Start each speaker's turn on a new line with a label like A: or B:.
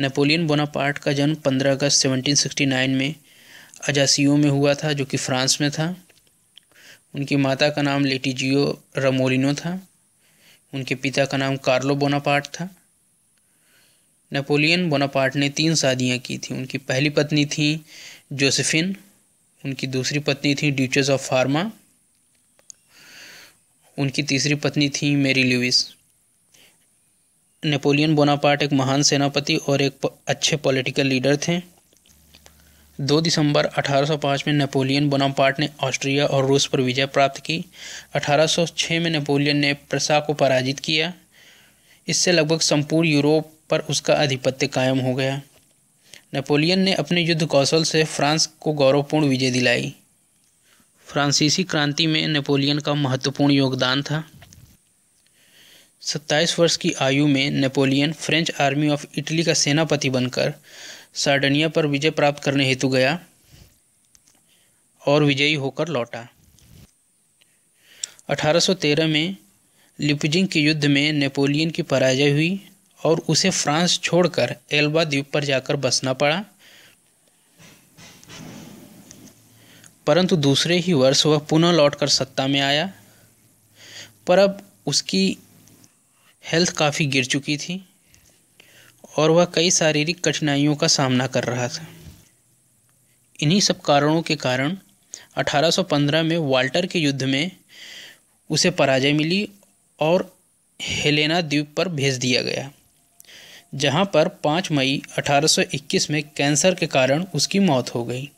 A: Napoleon Bonaparte का जन्म 15 अगस्त 1769 में अजासियो में हुआ था जो कि फ्रांस में था उनकी माता का नाम लेटीजियो रमोलिनो था उनके पिता का नाम कार्लो बोनापार्ट था नेपोलियन बोनापार्ट ने तीन शादियाँ की थी उनकी पहली पत्नी थी जोसेफिन उनकी दूसरी पत्नी थी ड्यूचेस ऑफ फार्मा उनकी तीसरी पत्नी थी मेरी लुइस नेपोलियन बोनापार्ट एक महान सेनापति और एक अच्छे पॉलिटिकल लीडर थे दो दिसंबर 1805 में नेपोलियन बोनापार्ट ने ऑस्ट्रिया और रूस पर विजय प्राप्त की 1806 में नेपोलियन ने प्रसा को पराजित किया इससे लगभग संपूर्ण यूरोप पर उसका आधिपत्य कायम हो गया नेपोलियन ने अपने युद्ध कौशल से फ्रांस को गौरवपूर्ण विजय दिलाई फ्रांसीसी क्रांति में नेपोलियन का महत्वपूर्ण योगदान था सत्ताईस वर्ष की आयु में Napoleon French army of Italy का सेनापति बनकर सार्डनिया पर विजय प्राप्त करने हेतु गया और विजयी होकर लौटा 1813 में लिपजिंग के युद्ध में नेपोलियन की पराजय हुई और उसे फ्रांस छोड़कर एल्बा द्वीप पर जाकर बसना पड़ा परंतु दूसरे ही वर्ष वह पुनः लौटकर सत्ता में आया पर अब उसकी हेल्थ काफ़ी गिर चुकी थी और वह कई शारीरिक कठिनाइयों का सामना कर रहा था इन्हीं सब कारणों के कारण 1815 में वाल्टर के युद्ध में उसे पराजय मिली और हेलेना द्वीप पर भेज दिया गया जहां पर 5 मई 1821 में कैंसर के कारण उसकी मौत हो गई